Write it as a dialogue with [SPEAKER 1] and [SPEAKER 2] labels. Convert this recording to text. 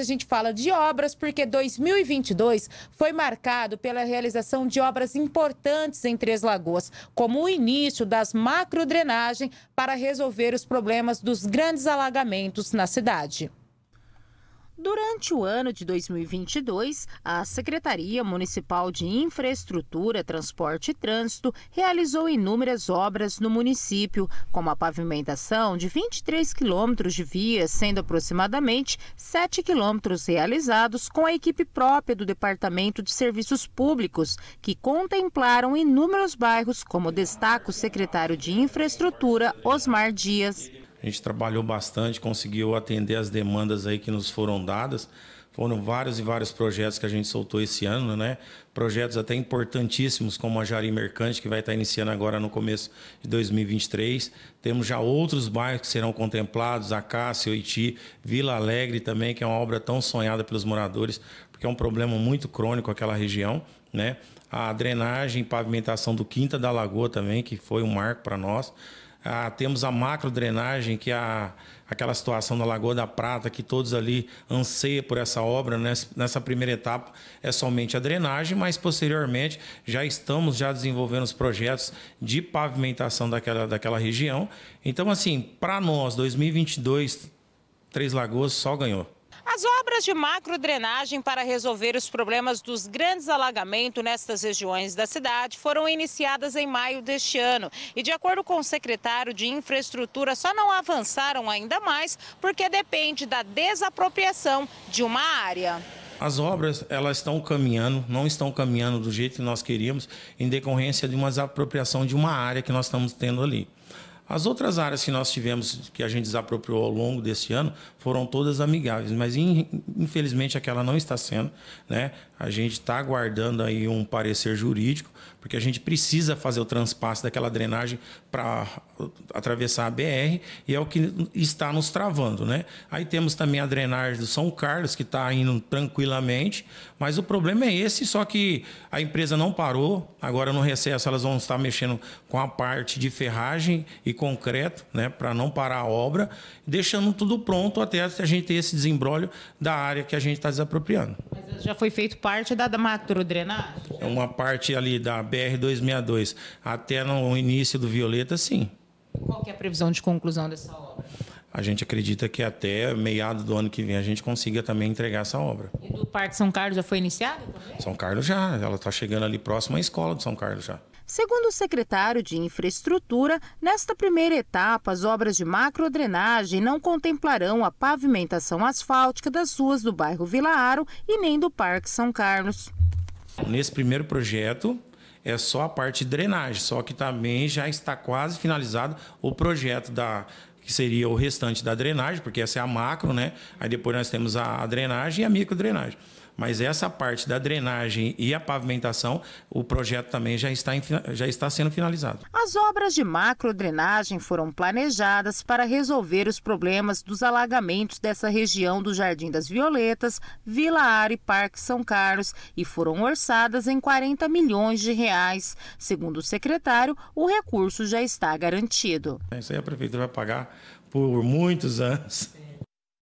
[SPEAKER 1] A gente fala de obras porque 2022 foi marcado pela realização de obras importantes em Três Lagoas, como o início das macrodrenagem para resolver os problemas dos grandes alagamentos na cidade. Durante o ano de 2022, a Secretaria Municipal de Infraestrutura, Transporte e Trânsito realizou inúmeras obras no município, como a pavimentação de 23 quilômetros de vias, sendo aproximadamente 7 quilômetros realizados com a equipe própria do Departamento de Serviços Públicos, que contemplaram inúmeros bairros, como destaca o secretário de Infraestrutura, Osmar Dias.
[SPEAKER 2] A gente trabalhou bastante, conseguiu atender as demandas aí que nos foram dadas. Foram vários e vários projetos que a gente soltou esse ano, né? Projetos até importantíssimos, como a Jari Mercante, que vai estar iniciando agora no começo de 2023. Temos já outros bairros que serão contemplados, Acácio, Oiti, Vila Alegre também, que é uma obra tão sonhada pelos moradores, porque é um problema muito crônico aquela região, né? A drenagem e pavimentação do Quinta da Lagoa também, que foi um marco para nós. Ah, temos a macro drenagem, que é a, aquela situação da Lagoa da Prata, que todos ali anseiam por essa obra. Nessa, né? nessa primeira etapa é somente a drenagem, mas posteriormente já estamos já desenvolvendo os projetos de pavimentação daquela, daquela região. Então, assim, para nós, 2022, Três Lagoas só ganhou.
[SPEAKER 1] As obras de macrodrenagem para resolver os problemas dos grandes alagamentos nestas regiões da cidade foram iniciadas em maio deste ano. E de acordo com o secretário de Infraestrutura, só não avançaram ainda mais porque depende da desapropriação de uma área.
[SPEAKER 2] As obras elas estão caminhando, não estão caminhando do jeito que nós queríamos, em decorrência de uma desapropriação de uma área que nós estamos tendo ali. As outras áreas que nós tivemos, que a gente desapropriou ao longo desse ano, foram todas amigáveis, mas infelizmente aquela não está sendo. Né? A gente está aguardando aí um parecer jurídico, porque a gente precisa fazer o transpasse daquela drenagem para atravessar a BR, e é o que está nos travando. Né? Aí temos também a drenagem do São Carlos, que está indo tranquilamente, mas o problema é esse, só que a empresa não parou, agora no recesso elas vão estar mexendo com a parte de ferragem e concreto, né, para não parar a obra, deixando tudo pronto até a gente ter esse desembrolho da área que a gente está desapropriando.
[SPEAKER 1] Mas já foi feito parte da, da macrodrenagem?
[SPEAKER 2] É uma parte ali da BR-262 até no início do Violeta, sim.
[SPEAKER 1] qual é a previsão de conclusão dessa obra?
[SPEAKER 2] A gente acredita que até meado do ano que vem a gente consiga também entregar essa obra. E
[SPEAKER 1] do Parque São Carlos já foi iniciado?
[SPEAKER 2] Também? São Carlos já, ela está chegando ali próximo à escola de São Carlos já.
[SPEAKER 1] Segundo o secretário de Infraestrutura, nesta primeira etapa, as obras de macrodrenagem não contemplarão a pavimentação asfáltica das ruas do bairro Vila Aro e nem do Parque São Carlos.
[SPEAKER 2] Nesse primeiro projeto, é só a parte de drenagem, só que também já está quase finalizado o projeto da que seria o restante da drenagem, porque essa é a macro, né? Aí depois nós temos a, a drenagem e a micro drenagem mas essa parte da drenagem e a pavimentação, o projeto também já está, em, já está sendo finalizado.
[SPEAKER 1] As obras de macrodrenagem foram planejadas para resolver os problemas dos alagamentos dessa região do Jardim das Violetas, Vila Ara e Parque São Carlos e foram orçadas em 40 milhões de reais. Segundo o secretário, o recurso já está garantido.
[SPEAKER 2] Isso aí a prefeitura vai pagar por muitos anos.